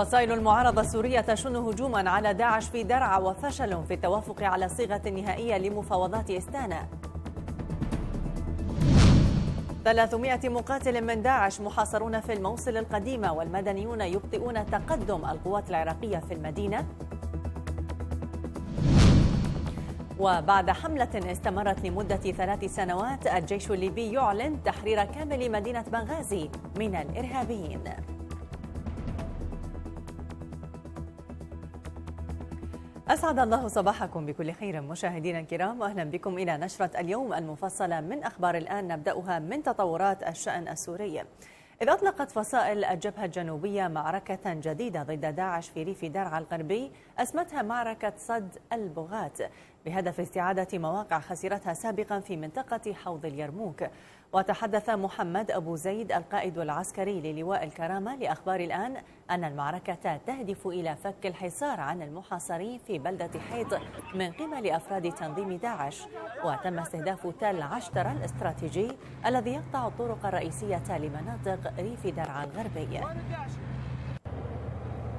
فصائل المعارضة السورية تشن هجوما على داعش في درعا وفشل في التوافق على صيغة نهائية لمفاوضات استانا 300 مقاتل من داعش محاصرون في الموصل القديمة والمدنيون يبطئون تقدم القوات العراقية في المدينة وبعد حملة استمرت لمدة ثلاث سنوات الجيش الليبي يعلن تحرير كامل مدينة بنغازي من الإرهابيين أسعد الله صباحكم بكل خير مشاهدينا الكرام وأهلا بكم إلى نشرة اليوم المفصلة من أخبار الآن نبدأها من تطورات الشأن السوري إذ أطلقت فصائل الجبهة الجنوبية معركة جديدة ضد داعش في ريف درعا الغربي أسمتها معركة صد البغات بهدف استعادة مواقع خسرتها سابقا في منطقة حوض اليرموك وتحدث محمد أبو زيد القائد العسكري للواء الكرامة لأخبار الآن أن المعركة تهدف إلى فك الحصار عن المحاصرين في بلدة حيط من قبل أفراد تنظيم داعش وتم استهداف تل عشتر الاستراتيجي الذي يقطع الطرق الرئيسية لمناطق ريف درعا الغربي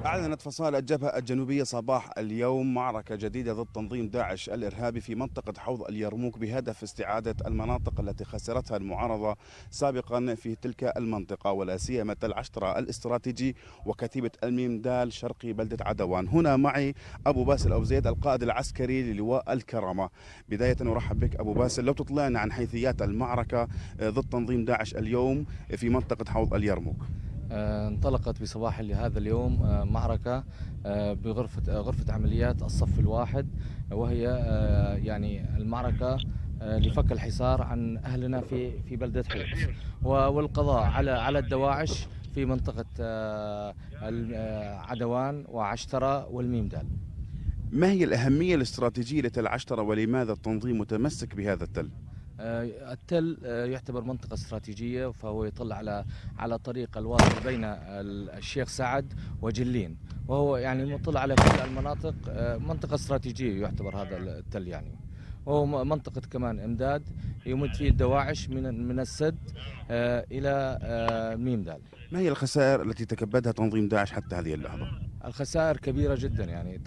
أعلنت فصائل الجبهة الجنوبية صباح اليوم معركة جديدة ضد تنظيم داعش الإرهابي في منطقة حوض اليرموك بهدف استعادة المناطق التي خسرتها المعارضة سابقا في تلك المنطقة ولا سيما تل عشترة الاستراتيجي وكتيبة الميم دال شرقي بلدة عدوان هنا معي أبو باسل أبو زيد القائد العسكري للواء الكرامة بداية أرحب بك أبو باسل لو تطلعنا عن حيثيات المعركة ضد تنظيم داعش اليوم في منطقة حوض اليرموك آه، انطلقت بصباح هذا اليوم آه، معركة آه، بغرفة غرفة عمليات الصف الواحد وهي يعني المعركة لفك الحصار عن أهلنا في في بلدة حلب والقضاء على على الدواعش في منطقة عدوان وعشترة والميمدال ما هي الأهمية الاستراتيجية لتل عشترة ولماذا التنظيم متمسك بهذا التل؟ آه، التل آه، يعتبر منطقة استراتيجية فهو يطل على على طريق الواصل بين الشيخ سعد وجلين وهو يعني مطل على كل المناطق آه، منطقة استراتيجية يعتبر هذا التل يعني وهو منطقة كمان إمداد يمد فيه الدواعش من من السد إلى ميم دال ما هي الخسائر التي تكبدها تنظيم داعش حتى هذه اللحظة؟ الخسائر كبيرة جدا يعني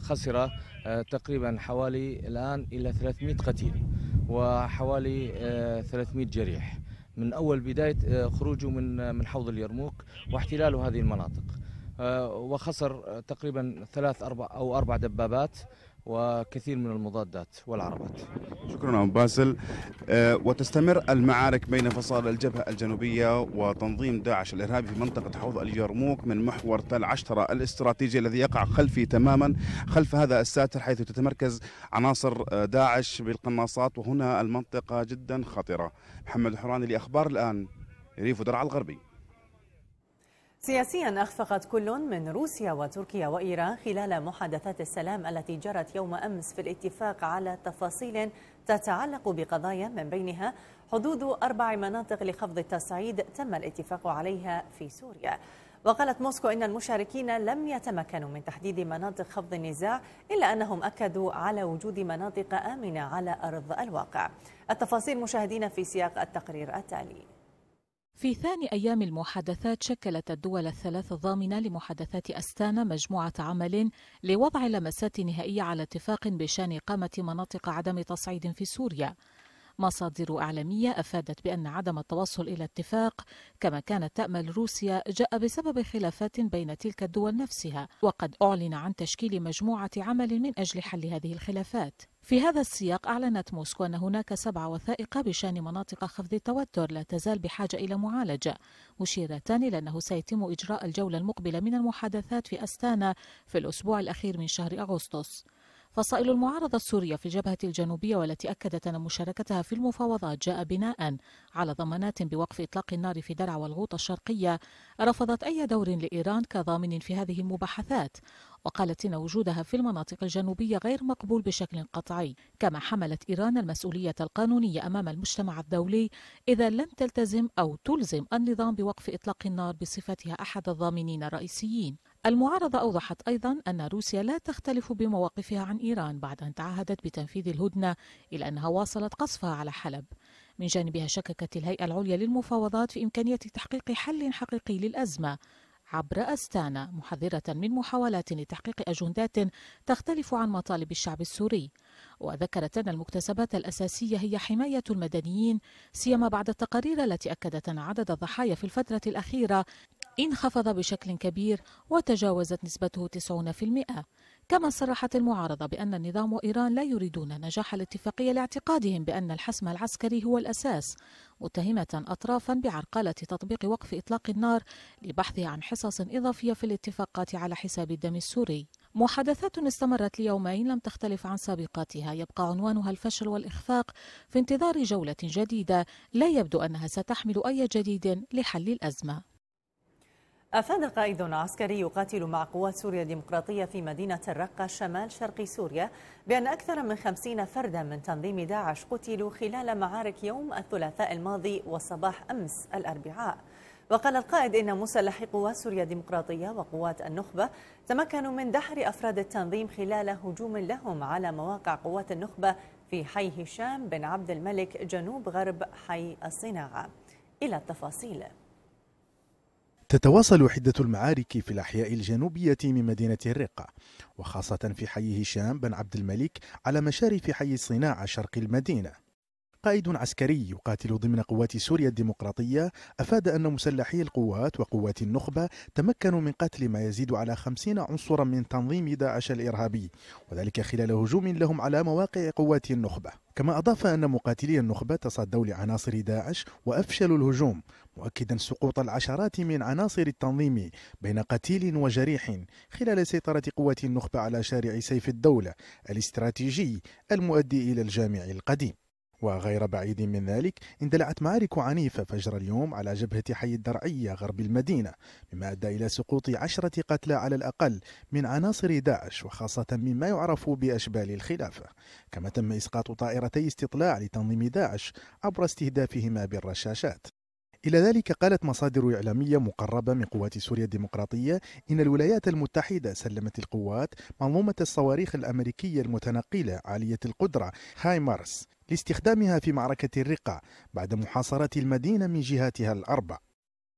خسر تقريبا حوالي الآن إلى 300 قتيل وحوالي 300 آه، جريح من أول بداية آه، خروجه من آه، من حوض اليرموك واحتلاله هذه المناطق وخسر تقريبا ثلاث أربع أو أربع دبابات وكثير من المضادات والعربات شكرا أم باسل آه، وتستمر المعارك بين فصائل الجبهة الجنوبية وتنظيم داعش الإرهابي في منطقة حوض اليرموك من محور تل عشترة الاستراتيجي الذي يقع خلفي تماما خلف هذا الساتر حيث تتمركز عناصر آه، داعش بالقناصات وهنا المنطقة جدا خطرة محمد الحراني لأخبار الآن ريف درعا الغربي سياسيا أخفقت كل من روسيا وتركيا وإيران خلال محادثات السلام التي جرت يوم أمس في الاتفاق على تفاصيل تتعلق بقضايا من بينها حدود أربع مناطق لخفض التصعيد تم الاتفاق عليها في سوريا وقالت موسكو إن المشاركين لم يتمكنوا من تحديد مناطق خفض النزاع إلا أنهم أكدوا على وجود مناطق آمنة على أرض الواقع التفاصيل مشاهدين في سياق التقرير التالي في ثاني أيام المحادثات شكلت الدول الثلاث الضامنة لمحادثات أستانا مجموعة عمل لوضع لمسات نهائية على اتفاق بشأن إقامة مناطق عدم تصعيد في سوريا مصادر أعلامية أفادت بأن عدم التوصل إلى اتفاق كما كانت تأمل روسيا جاء بسبب خلافات بين تلك الدول نفسها وقد أعلن عن تشكيل مجموعة عمل من أجل حل هذه الخلافات في هذا السياق أعلنت موسكو أن هناك سبع وثائق بشأن مناطق خفض التوتر لا تزال بحاجة إلى معالجة مشيرة إلى أنه سيتم إجراء الجولة المقبلة من المحادثات في أستانا في الأسبوع الأخير من شهر أغسطس فصائل المعارضة السورية في الجبهة الجنوبية والتي أكدت أن مشاركتها في المفاوضات جاء بناء على ضمانات بوقف إطلاق النار في درعا والغوطة الشرقية رفضت أي دور لإيران كضامن في هذه المباحثات وقالت إن وجودها في المناطق الجنوبية غير مقبول بشكل قطعي كما حملت إيران المسؤولية القانونية أمام المجتمع الدولي إذا لم تلتزم أو تلزم النظام بوقف إطلاق النار بصفتها أحد الضامنين الرئيسيين المعارضة أوضحت أيضا أن روسيا لا تختلف بمواقفها عن إيران بعد أن تعهدت بتنفيذ الهدنة إلى أنها واصلت قصفها على حلب من جانبها شككت الهيئة العليا للمفاوضات في إمكانية تحقيق حل حقيقي للأزمة عبر أستانا محذرة من محاولات لتحقيق أجندات تختلف عن مطالب الشعب السوري وذكرت أن المكتسبات الأساسية هي حماية المدنيين سيما بعد التقارير التي أكدت أن عدد الضحايا في الفترة الأخيرة انخفض بشكل كبير وتجاوزت نسبته 90% كما صرحت المعارضة بأن النظام وإيران لا يريدون نجاح الاتفاقية لاعتقادهم بأن الحسم العسكري هو الأساس متهمة أطرافا بعرقلة تطبيق وقف إطلاق النار لبحث عن حصص إضافية في الاتفاقات على حساب الدم السوري محادثات استمرت ليومين لم تختلف عن سابقاتها يبقى عنوانها الفشل والإخفاق في انتظار جولة جديدة لا يبدو أنها ستحمل أي جديد لحل الأزمة أفاد قائد عسكري يقاتل مع قوات سوريا الديمقراطية في مدينة الرقة شمال شرق سوريا بأن أكثر من خمسين فردا من تنظيم داعش قتلوا خلال معارك يوم الثلاثاء الماضي وصباح أمس الأربعاء وقال القائد إن مسلحي قوات سوريا الديمقراطية وقوات النخبة تمكنوا من دحر أفراد التنظيم خلال هجوم لهم على مواقع قوات النخبة في حي هشام بن عبد الملك جنوب غرب حي الصناعة إلى التفاصيل تتواصل حدة المعارك في الأحياء الجنوبية من مدينة الرقة وخاصة في حي هشام بن عبد الملك على مشارف حي الصناعة شرق المدينة قائد عسكري يقاتل ضمن قوات سوريا الديمقراطية أفاد أن مسلحي القوات وقوات النخبة تمكنوا من قتل ما يزيد على خمسين عنصرا من تنظيم داعش الإرهابي وذلك خلال هجوم لهم على مواقع قوات النخبة كما أضاف أن مقاتلي النخبة تصدوا لعناصر داعش وأفشلوا الهجوم مؤكدا سقوط العشرات من عناصر التنظيم بين قتيل وجريح خلال سيطرة قوات النخبة على شارع سيف الدولة الاستراتيجي المؤدي إلى الجامع القديم وغير بعيد من ذلك اندلعت معارك عنيفة فجر اليوم على جبهة حي الدرعية غرب المدينة مما أدى إلى سقوط عشرة قتلى على الأقل من عناصر داعش وخاصة مما يعرف بأشبال الخلافة كما تم إسقاط طائرتي استطلاع لتنظيم داعش عبر استهدافهما بالرشاشات إلى ذلك قالت مصادر إعلامية مقربة من قوات سوريا الديمقراطية إن الولايات المتحدة سلمت القوات منظومة الصواريخ الأمريكية المتنقلة عالية القدرة مارس لاستخدامها في معركة الرقة بعد محاصرة المدينة من جهاتها الأربع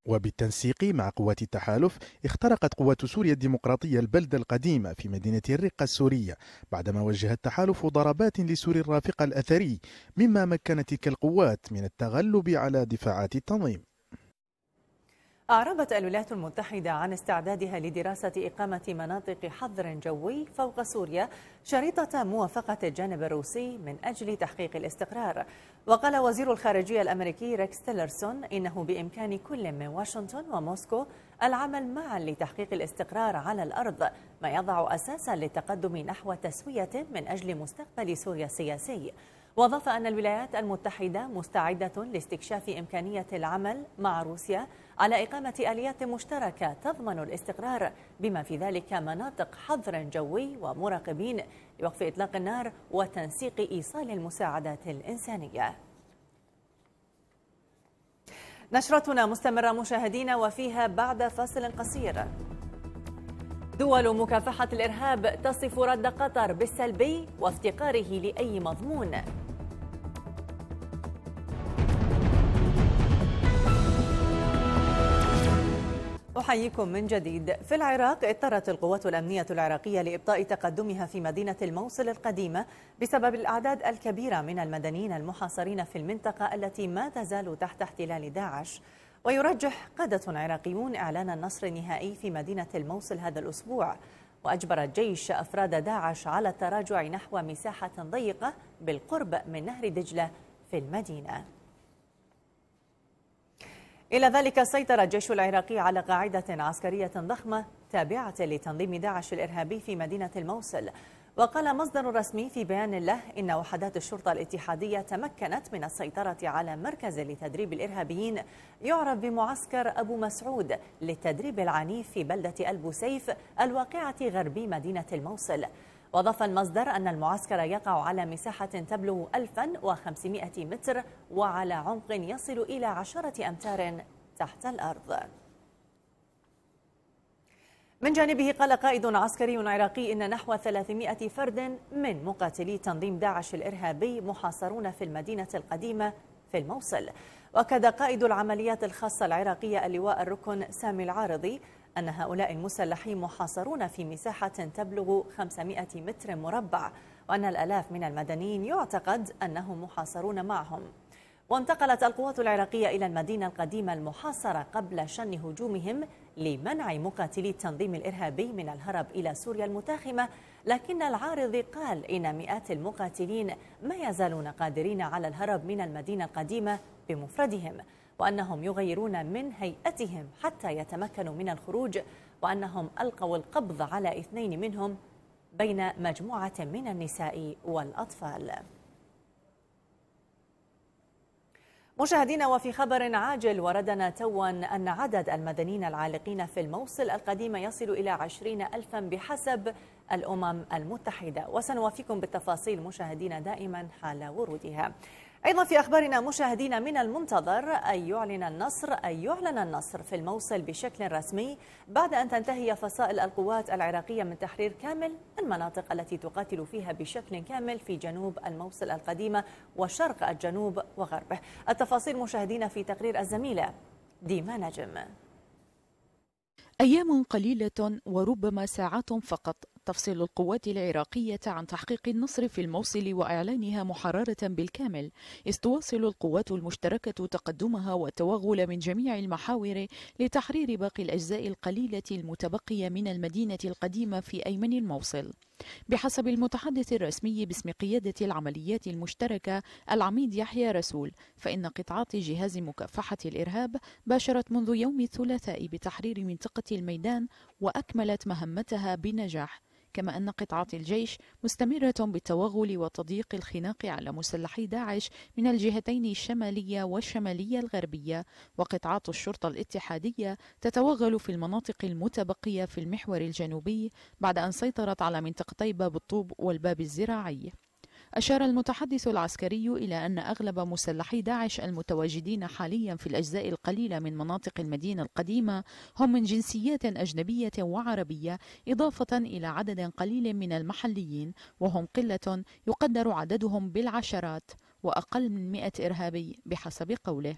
وبالتنسيق مع قوات التحالف اخترقت قوات سوريا الديمقراطية البلدة القديمة في مدينة الرقة السورية بعدما وجه التحالف ضربات لسوري الرافقة الأثري مما مكن تلك القوات من التغلب على دفاعات التنظيم أعربت الولايات المتحدة عن استعدادها لدراسة إقامة مناطق حظر جوي فوق سوريا شريطة موافقة الجانب الروسي من أجل تحقيق الاستقرار وقال وزير الخارجية الأمريكي ريكس تيلرسون إنه بإمكان كل من واشنطن وموسكو العمل معا لتحقيق الاستقرار على الأرض ما يضع أساسا للتقدم نحو تسوية من أجل مستقبل سوريا السياسي وأضاف أن الولايات المتحدة مستعدة لاستكشاف إمكانية العمل مع روسيا على إقامة آليات مشتركة تضمن الاستقرار بما في ذلك مناطق حظر جوي ومراقبين لوقف إطلاق النار وتنسيق إيصال المساعدات الإنسانية نشرتنا مستمرة مشاهدينا وفيها بعد فاصل قصير دول مكافحة الإرهاب تصف رد قطر بالسلبي وافتقاره لأي مضمون أحييكم من جديد في العراق اضطرت القوات الأمنية العراقية لإبطاء تقدمها في مدينة الموصل القديمة بسبب الأعداد الكبيرة من المدنيين المحاصرين في المنطقة التي ما تزال تحت احتلال داعش ويرجح قادة عراقيون إعلان النصر النهائي في مدينة الموصل هذا الأسبوع وأجبر الجيش أفراد داعش على التراجع نحو مساحة ضيقة بالقرب من نهر دجلة في المدينة إلى ذلك سيطر الجيش العراقي على قاعدة عسكرية ضخمة تابعة لتنظيم داعش الإرهابي في مدينة الموصل وقال مصدر رسمي في بيان له إن وحدات الشرطة الاتحادية تمكنت من السيطرة على مركز لتدريب الإرهابيين يعرف بمعسكر أبو مسعود للتدريب العنيف في بلدة ألبوسيف الواقعة غربي مدينة الموصل وأضاف المصدر أن المعسكر يقع على مساحة تبلغ 1500 متر وعلى عمق يصل إلى عشرة أمتار تحت الأرض من جانبه قال قائد عسكري عراقي إن نحو 300 فرد من مقاتلي تنظيم داعش الإرهابي محاصرون في المدينة القديمة في الموصل وكذا قائد العمليات الخاصة العراقية اللواء الركن سامي العارضي أن هؤلاء المسلحين محاصرون في مساحة تبلغ 500 متر مربع وأن الألاف من المدنيين يعتقد أنهم محاصرون معهم وانتقلت القوات العراقية إلى المدينة القديمة المحاصرة قبل شن هجومهم لمنع مقاتلي التنظيم الإرهابي من الهرب إلى سوريا المتاخمة لكن العارض قال إن مئات المقاتلين ما يزالون قادرين على الهرب من المدينة القديمة بمفردهم وأنهم يغيرون من هيئتهم حتى يتمكنوا من الخروج وأنهم ألقوا القبض على اثنين منهم بين مجموعة من النساء والأطفال مشاهدينا وفي خبر عاجل وردنا توا أن عدد المدنيين العالقين في الموصل القديمة يصل إلى عشرين ألفا بحسب الأمم المتحدة وسنوافيكم بالتفاصيل مشاهدينا دائما حال ورودها أيضا في أخبارنا مشاهدين من المنتظر أن يعلن النصر أن يعلن النصر في الموصل بشكل رسمي بعد أن تنتهي فصائل القوات العراقية من تحرير كامل المناطق التي تقاتل فيها بشكل كامل في جنوب الموصل القديمة وشرق الجنوب وغربه التفاصيل مشاهدين في تقرير الزميلة ديما نجم أيام قليلة وربما ساعات فقط تفصل القوات العراقية عن تحقيق النصر في الموصل وإعلانها محررة بالكامل إذ تواصل القوات المشتركة تقدمها والتوغل من جميع المحاور لتحرير باقي الأجزاء القليلة المتبقية من المدينة القديمة في أيمن الموصل بحسب المتحدث الرسمي باسم قيادة العمليات المشتركة العميد يحيى رسول فإن قطاعات جهاز مكافحة الإرهاب باشرت منذ يوم الثلاثاء بتحرير منطقة الميدان وأكملت مهمتها بنجاح كما أن قطعات الجيش مستمرة بالتوغل وتضييق الخناق على مسلحي داعش من الجهتين الشمالية والشمالية الغربية وقطعات الشرطة الاتحادية تتوغل في المناطق المتبقية في المحور الجنوبي بعد أن سيطرت على منطقتي باب الطوب والباب الزراعي أشار المتحدث العسكري إلى أن أغلب مسلحي داعش المتواجدين حاليا في الأجزاء القليلة من مناطق المدينة القديمة هم من جنسيات أجنبية وعربية إضافة إلى عدد قليل من المحليين وهم قلة يقدر عددهم بالعشرات وأقل من 100 إرهابي بحسب قوله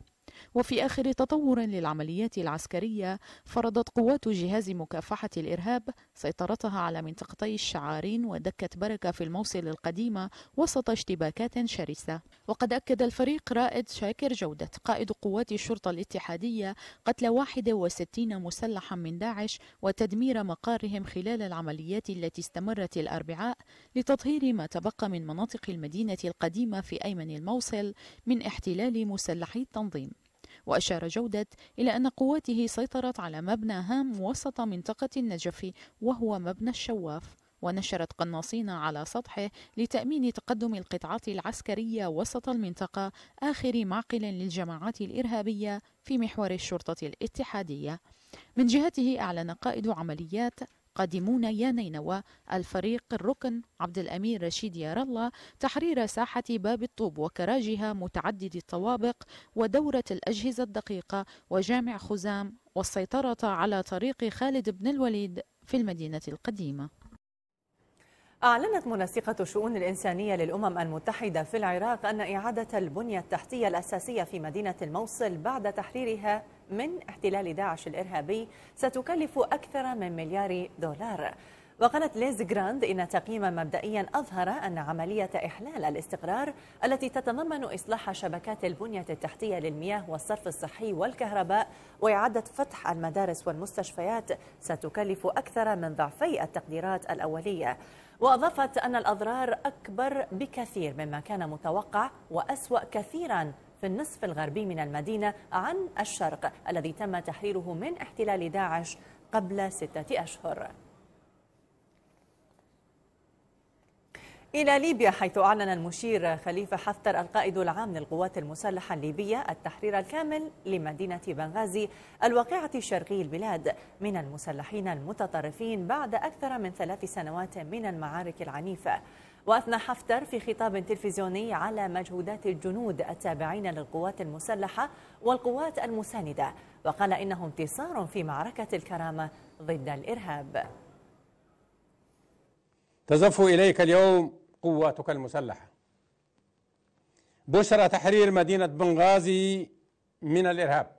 وفي آخر تطور للعمليات العسكرية فرضت قوات جهاز مكافحة الإرهاب سيطرتها على منطقتي الشعارين ودكة بركة في الموصل القديمة وسط اشتباكات شرسة وقد أكد الفريق رائد شاكر جودة قائد قوات الشرطة الاتحادية قتل 61 مسلحا من داعش وتدمير مقارهم خلال العمليات التي استمرت الأربعاء لتطهير ما تبقى من مناطق المدينة القديمة في أيمن الموصل من احتلال مسلحي التنظيم وأشار جودة إلى أن قواته سيطرت على مبنى هام وسط منطقة النجف وهو مبنى الشواف ونشرت قناصين على سطحه لتأمين تقدم القطعات العسكرية وسط المنطقة آخر معقل للجماعات الإرهابية في محور الشرطة الاتحادية. من جهته أعلن قائد عمليات قادمون يا نينوى الفريق الركن عبد الأمير رشيد يار الله تحرير ساحة باب الطوب وكراجها متعدد الطوابق ودورة الأجهزة الدقيقة وجامع خزام والسيطرة على طريق خالد بن الوليد في المدينة القديمة أعلنت منسقة الشؤون الإنسانية للأمم المتحدة في العراق أن إعادة البنية التحتية الأساسية في مدينة الموصل بعد تحريرها من احتلال داعش الإرهابي ستكلف أكثر من مليار دولار وقالت ليز جراند إن تقييما مبدئيا أظهر أن عملية إحلال الاستقرار التي تتضمن إصلاح شبكات البنية التحتية للمياه والصرف الصحي والكهرباء وإعادة فتح المدارس والمستشفيات ستكلف أكثر من ضعفي التقديرات الأولية وأضافت أن الأضرار أكبر بكثير مما كان متوقع وأسوأ كثيرا في النصف الغربي من المدينة عن الشرق الذي تم تحريره من احتلال داعش قبل ستة أشهر إلى ليبيا حيث أعلن المشير خليفة حفتر القائد العام للقوات المسلحة الليبية التحرير الكامل لمدينة بنغازي الواقعة شرقي البلاد من المسلحين المتطرفين بعد أكثر من ثلاث سنوات من المعارك العنيفة وأثنى حفتر في خطاب تلفزيوني على مجهودات الجنود التابعين للقوات المسلحة والقوات المساندة وقال إنه انتصار في معركة الكرامة ضد الإرهاب تزف إليك اليوم قواتك المسلحة بشرى تحرير مدينة بنغازي من الإرهاب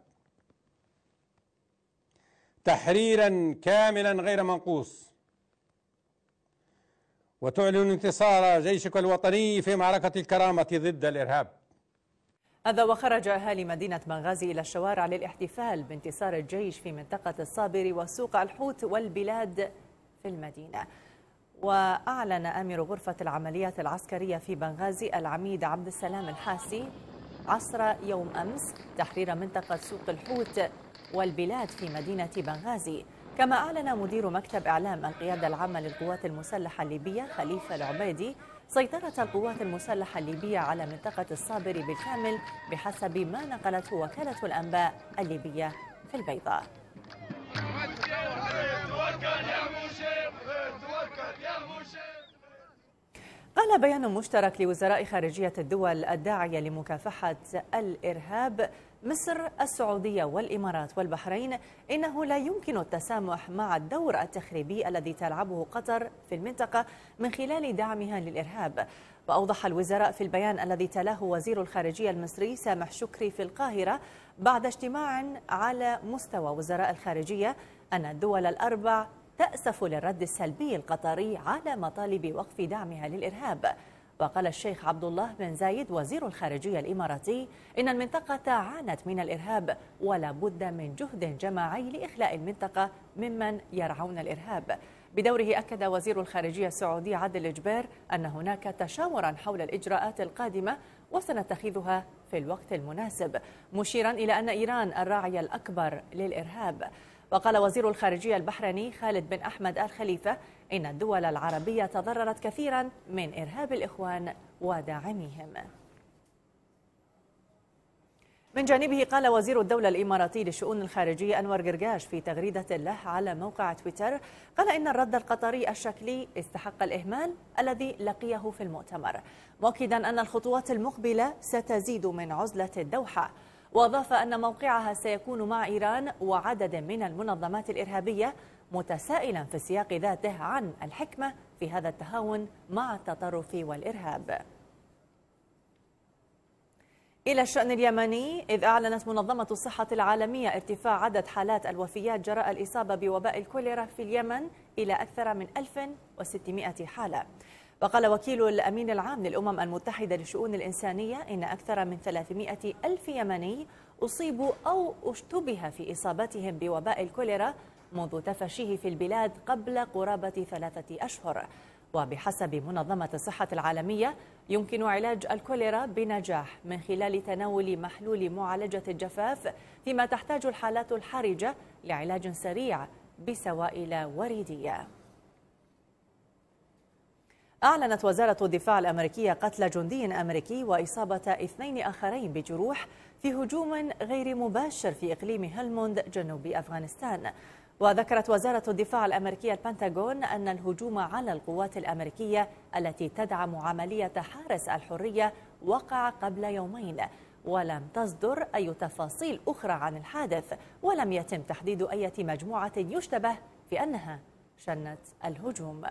تحريرا كاملا غير منقوص وتعلن انتصار جيشك الوطني في معركة الكرامة ضد الإرهاب هذا وخرج أهالي مدينة بنغازي إلى الشوارع للاحتفال بانتصار الجيش في منطقة الصابر وسوق الحوت والبلاد في المدينة وأعلن أمير غرفة العمليات العسكرية في بنغازي العميد عبد السلام الحاسي عصر يوم أمس تحرير منطقة سوق الحوت والبلاد في مدينة بنغازي كما أعلن مدير مكتب إعلام القيادة العامة للقوات المسلحة الليبية خليفة العبيدي سيطرة القوات المسلحة الليبية على منطقة الصابر بالكامل بحسب ما نقلته وكالة الأنباء الليبية في البيضاء يا يا قال بيان مشترك لوزراء خارجية الدول الداعية لمكافحة الإرهاب مصر السعودية والإمارات والبحرين إنه لا يمكن التسامح مع الدور التخريبي الذي تلعبه قطر في المنطقة من خلال دعمها للإرهاب وأوضح الوزراء في البيان الذي تلاه وزير الخارجية المصري سامح شكري في القاهرة بعد اجتماع على مستوى وزراء الخارجية أن الدول الأربع تأسف للرد السلبي القطري على مطالب وقف دعمها للإرهاب وقال الشيخ عبد الله بن زايد وزير الخارجية الإماراتي إن المنطقة عانت من الإرهاب ولا بد من جهد جماعي لإخلاء المنطقة ممن يرعون الإرهاب بدوره أكد وزير الخارجية السعودي عادل جبير أن هناك تشاورا حول الإجراءات القادمة وسنتخذها في الوقت المناسب مشيرا إلى أن إيران الراعي الأكبر للإرهاب وقال وزير الخارجية البحريني خالد بن أحمد الخليفة إن الدول العربية تضررت كثيرا من إرهاب الإخوان وداعميهم من جانبه قال وزير الدولة الإماراتي للشؤون الخارجية أنور قرقاش في تغريدة له على موقع تويتر قال إن الرد القطري الشكلي استحق الإهمال الذي لقيه في المؤتمر مؤكدا أن الخطوات المقبلة ستزيد من عزلة الدوحة وأضاف أن موقعها سيكون مع إيران وعدد من المنظمات الإرهابية متسائلا في السياق ذاته عن الحكمة في هذا التهاون مع التطرف والإرهاب إلى الشأن اليمني إذ أعلنت منظمة الصحة العالمية ارتفاع عدد حالات الوفيات جراء الإصابة بوباء الكوليرا في اليمن إلى أكثر من 1600 حالة وقال وكيل الأمين العام للأمم المتحدة للشؤون الإنسانية إن أكثر من 300 ألف يمني أصيبوا أو اشتبه في إصابتهم بوباء الكوليرا منذ تفشيه في البلاد قبل قرابة ثلاثة أشهر وبحسب منظمة الصحة العالمية يمكن علاج الكوليرا بنجاح من خلال تناول محلول معالجة الجفاف فيما تحتاج الحالات الحرجة لعلاج سريع بسوائل وريدية أعلنت وزارة الدفاع الأمريكية قتل جندي أمريكي وإصابة اثنين آخرين بجروح في هجوم غير مباشر في إقليم هلموند جنوب أفغانستان وذكرت وزارة الدفاع الأمريكية البنتاغون أن الهجوم على القوات الأمريكية التي تدعم عملية حارس الحرية وقع قبل يومين ولم تصدر أي تفاصيل أخرى عن الحادث ولم يتم تحديد أي مجموعة يشتبه في أنها شنت الهجوم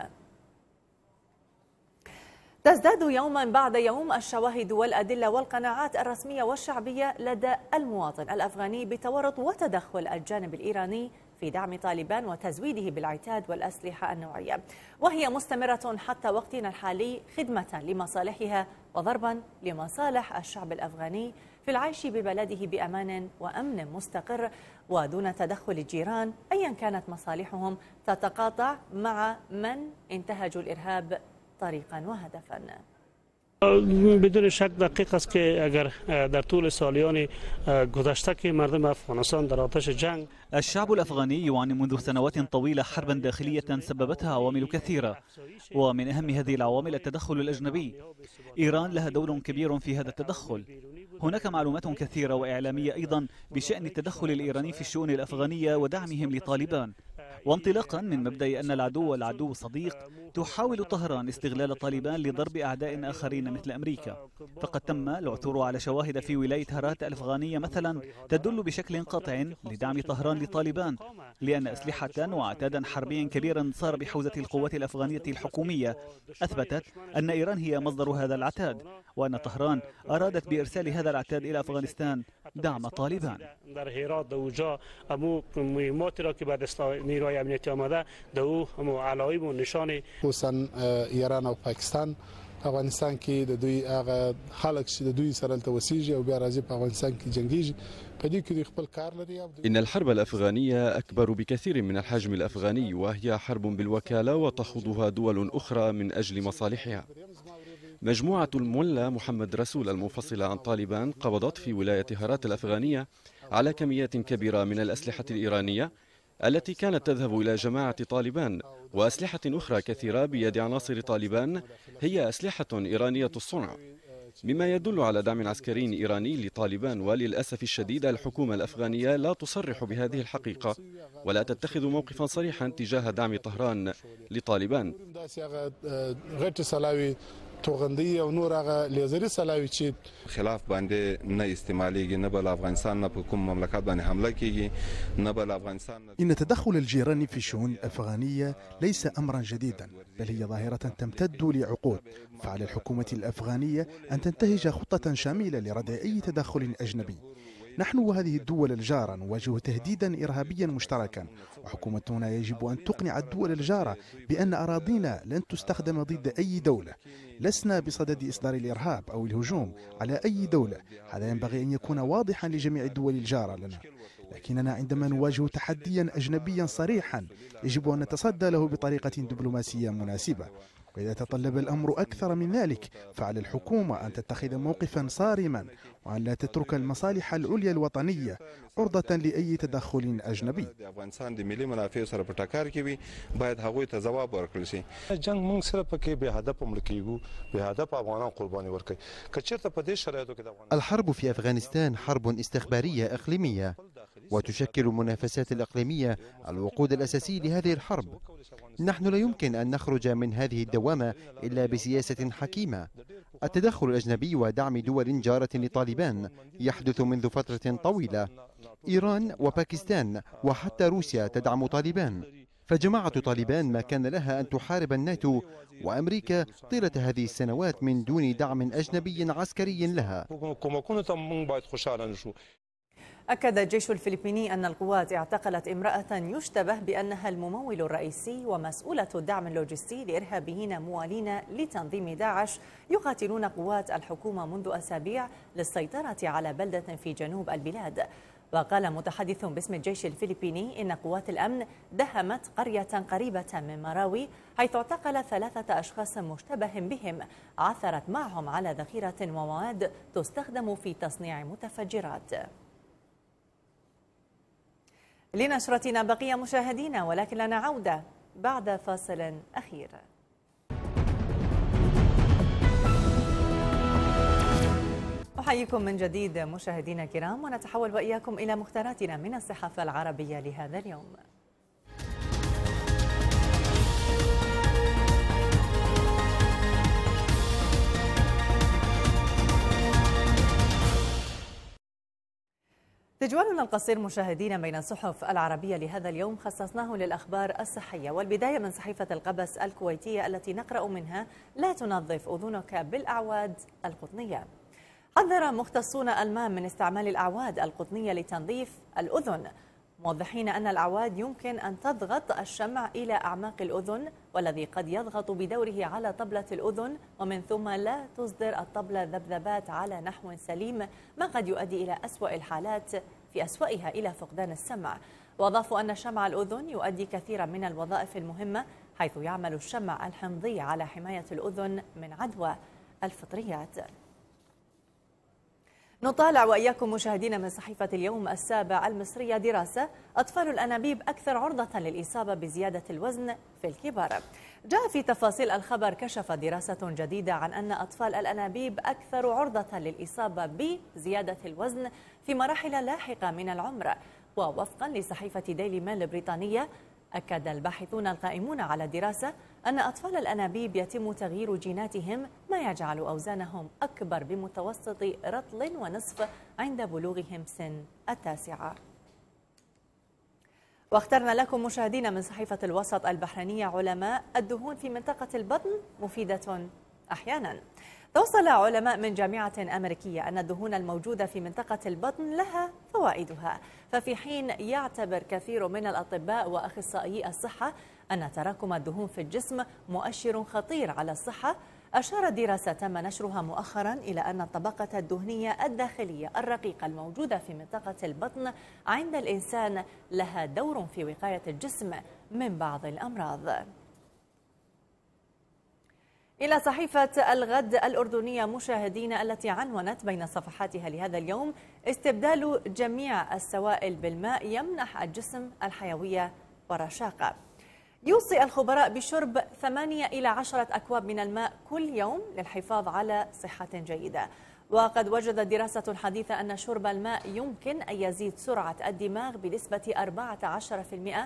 تزداد يوما بعد يوم الشواهد والأدلة والقناعات الرسمية والشعبية لدى المواطن الأفغاني بتورط وتدخل الجانب الإيراني في دعم طالبان وتزويده بالعتاد والأسلحة النوعية وهي مستمرة حتى وقتنا الحالي خدمة لمصالحها وضربا لمصالح الشعب الأفغاني في العيش ببلده بأمان وأمن مستقر ودون تدخل الجيران أيا كانت مصالحهم تتقاطع مع من انتهجوا الإرهاب طريقا وهدفا بدون شک دقیق است که اگر اه، در طول سالیان اه، گذشته که مردم افغانستان در آتش جنگ الشعب الافغاني يعاني منذ سنوات طويلة حربا داخلية سببتها عوامل كثيرة ومن أهم هذه العوامل التدخل الأجنبي إيران لها دور كبير في هذا التدخل هناك معلومات كثيرة وإعلامية أيضا بشأن التدخل الإيراني في الشؤون الأفغانية ودعمهم لطالبان وانطلاقا من مبدأ أن العدو والعدو صديق تحاول طهران استغلال طالبان لضرب أعداء آخرين مثل أمريكا فقد تم العثور على شواهد في ولاية هرات الأفغانية مثلا تدل بشكل قاطع لدعم طهران لطالبان لأن أسلحة وعتادا حربيا كبيرا صار بحوزة القوات الأفغانية الحكومية أثبتت أن إيران هي مصدر هذا العتاد وأن طهران أرادت بإرسال هذا العتاد إلى أفغانستان دعم طالبان شورای امنیتی آمده در او علایب و نشان خصوصا اه، ایران او پاکستان افغانستان کې د دوی هغه خلق چې د دوی سره توسيږي او بیا راځي په افغانستان کې جنگيږي په دې کې خپل کار لري ان الحرب الافغانيه اكبر بكثير من الحجم الافغاني وهي حرب بالوكاله وتخوضها دول اخرى من اجل مصالحها مجموعة الملا محمد رسول المفصلة عن طالبان قبضت في ولاية هرات الأفغانية على كميات كبيرة من الأسلحة الإيرانية التي كانت تذهب إلى جماعة طالبان وأسلحة أخرى كثيرة بيد عناصر طالبان هي أسلحة إيرانية الصنع مما يدل على دعم عسكري إيراني لطالبان وللأسف الشديد الحكومة الأفغانية لا تصرح بهذه الحقيقة ولا تتخذ موقفا صريحا تجاه دعم طهران لطالبان توغندی او نور هغه لیزری سلاوی چې خلاف باندې نه استعماليږي نه بل افغانستان نه په کوم مملکت باندې حمله کیږي نه بل افغانستان ان تدخل الجيران في شؤون الافغانيه ليس امرا جديدا بل هي ظاهره تمتد لعقود فعلى الحكومه الافغانيه ان تنتهج خطه شامله لردع اي تدخل اجنبي نحن وهذه الدول الجارة نواجه تهديدا إرهابيا مشتركا وحكومتنا يجب أن تقنع الدول الجارة بأن أراضينا لن تستخدم ضد أي دولة لسنا بصدد إصدار الإرهاب أو الهجوم على أي دولة هذا ينبغي أن يكون واضحا لجميع الدول الجارة لنا لكننا عندما نواجه تحديا أجنبيا صريحا يجب أن نتصدى له بطريقة دبلوماسية مناسبة وإذا تطلب الأمر أكثر من ذلك فعلى الحكومة أن تتخذ موقفا صارما وأن لا تترك المصالح العليا الوطنية عرضة لأي تدخل أجنبي الحرب في أفغانستان حرب استخبارية إقليمية وتشكل المنافسات الإقليمية الوقود الأساسي لهذه الحرب نحن لا يمكن أن نخرج من هذه الدوامة إلا بسياسة حكيمة التدخل الأجنبي ودعم دول جارة لطالبان يحدث منذ فترة طويلة إيران وباكستان وحتى روسيا تدعم طالبان فجماعة طالبان ما كان لها أن تحارب الناتو وأمريكا طيلة هذه السنوات من دون دعم أجنبي عسكري لها أكد الجيش الفلبيني أن القوات اعتقلت امرأة يشتبه بأنها الممول الرئيسي ومسؤولة الدعم اللوجستي لإرهابيين موالين لتنظيم داعش يقاتلون قوات الحكومة منذ أسابيع للسيطرة على بلدة في جنوب البلاد وقال متحدث باسم الجيش الفلبيني إن قوات الأمن دهمت قرية قريبة من مراوي حيث اعتقل ثلاثة أشخاص مشتبه بهم عثرت معهم على ذخيرة ومواد تستخدم في تصنيع متفجرات لنشرتنا بقي مشاهدينا ولكن لنا عودة بعد فاصل أخير أحييكم من جديد مشاهدينا الكرام ونتحول وإياكم إلى مختاراتنا من الصحافة العربية لهذا اليوم تجوالنا القصير مشاهدينا بين الصحف العربية لهذا اليوم خصصناه للأخبار الصحية والبداية من صحيفة القبس الكويتية التي نقرأ منها لا تنظف أذنك بالأعواد القطنية حذر مختصون ألمان من استعمال الأعواد القطنية لتنظيف الأذن موضحين أن الأعواد يمكن أن تضغط الشمع إلى أعماق الأذن والذي قد يضغط بدوره على طبلة الأذن ومن ثم لا تصدر الطبلة ذبذبات على نحو سليم ما قد يؤدي إلى أسوأ الحالات في أسوأها إلى فقدان السمع وأضافوا أن شمع الأذن يؤدي كثيرا من الوظائف المهمة حيث يعمل الشمع الحمضي على حماية الأذن من عدوى الفطريات نطالع وإياكم مشاهدينا من صحيفة اليوم السابع المصرية دراسة أطفال الأنابيب أكثر عرضة للإصابة بزيادة الوزن في الكبار جاء في تفاصيل الخبر كشف دراسة جديدة عن أن أطفال الأنابيب أكثر عرضة للإصابة بزيادة الوزن في مراحل لاحقة من العمر ووفقا لصحيفة ديلي ميل البريطانية أكد الباحثون القائمون على الدراسة أن أطفال الأنابيب يتم تغيير جيناتهم ما يجعل أوزانهم أكبر بمتوسط رطل ونصف عند بلوغهم سن التاسعة واخترنا لكم مشاهدينا من صحيفة الوسط البحرينية علماء الدهون في منطقة البطن مفيدة أحيانا توصل علماء من جامعة أمريكية أن الدهون الموجودة في منطقة البطن لها فوائدها ففي حين يعتبر كثير من الأطباء وأخصائيي الصحة أن تراكم الدهون في الجسم مؤشر خطير على الصحة أشارت دراسة تم نشرها مؤخرا إلى أن الطبقة الدهنية الداخلية الرقيقة الموجودة في منطقة البطن عند الإنسان لها دور في وقاية الجسم من بعض الأمراض إلى صحيفة الغد الأردنية مشاهدين التي عنونت بين صفحاتها لهذا اليوم استبدال جميع السوائل بالماء يمنح الجسم الحيوية والرشاقة يوصي الخبراء بشرب 8 إلى 10 أكواب من الماء كل يوم للحفاظ على صحة جيدة وقد وجدت دراسة حديثة أن شرب الماء يمكن أن يزيد سرعة الدماغ بنسبة 14%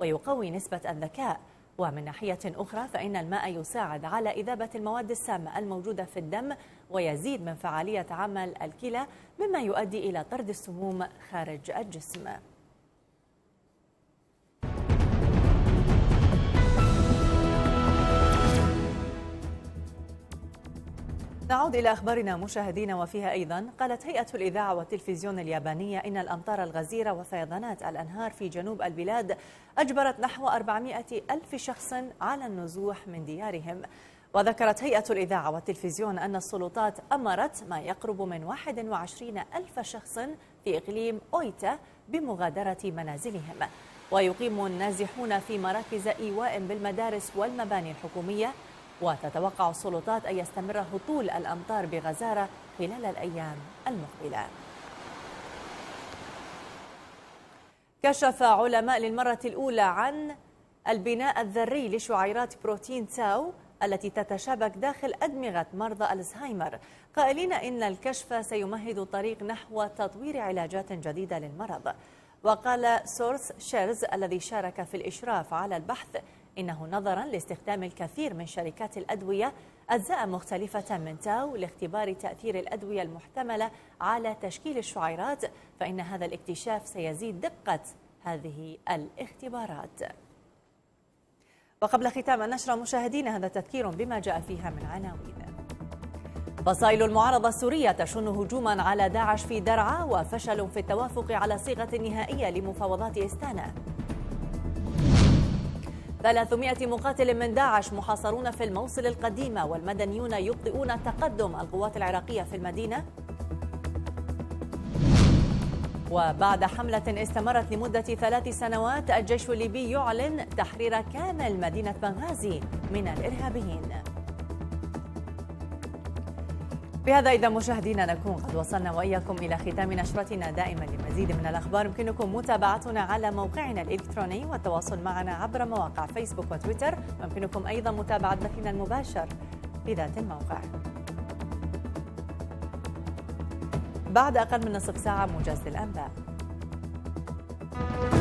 ويقوي نسبة الذكاء ومن ناحية أخرى فإن الماء يساعد على إذابة المواد السامة الموجودة في الدم ويزيد من فعالية عمل الكلى مما يؤدي إلى طرد السموم خارج الجسم نعود إلى أخبارنا مشاهدينا وفيها أيضا قالت هيئة الإذاعة والتلفزيون اليابانية إن الأمطار الغزيرة وفيضانات الأنهار في جنوب البلاد أجبرت نحو 400 ألف شخص على النزوح من ديارهم وذكرت هيئة الإذاعة والتلفزيون أن السلطات أمرت ما يقرب من 21 ألف شخص في إقليم أويتا بمغادرة منازلهم ويقيم النازحون في مراكز إيواء بالمدارس والمباني الحكومية وتتوقع السلطات أن يستمر هطول الأمطار بغزارة خلال الأيام المقبلة كشف علماء للمرة الأولى عن البناء الذري لشعيرات بروتين تاو التي تتشابك داخل أدمغة مرضى الزهايمر قائلين إن الكشف سيمهد الطريق نحو تطوير علاجات جديدة للمرض وقال سورس شيرز الذي شارك في الإشراف على البحث إنه نظرا لاستخدام الكثير من شركات الأدوية أجزاء مختلفة من تاو لاختبار تأثير الأدوية المحتملة على تشكيل الشعيرات فإن هذا الاكتشاف سيزيد دقة هذه الاختبارات وقبل ختام النشرة مشاهدينا هذا تذكير بما جاء فيها من عناوين فصائل المعارضة السورية تشن هجوما على داعش في درعا وفشل في التوافق على صيغة نهائية لمفاوضات استانا 300 مقاتل من داعش محاصرون في الموصل القديمة والمدنيون يبطئون تقدم القوات العراقية في المدينة وبعد حملة استمرت لمدة ثلاث سنوات الجيش الليبي يعلن تحرير كامل مدينة بنغازي من الإرهابيين بهذا إذا مشاهدينا نكون قد وصلنا وإياكم إلى ختام نشرتنا دائما لمزيد من الأخبار يمكنكم متابعتنا على موقعنا الإلكتروني والتواصل معنا عبر مواقع فيسبوك وتويتر ويمكنكم أيضا متابعة بثنا المباشر بذات الموقع بعد أقل من نصف ساعة موجز للأنباء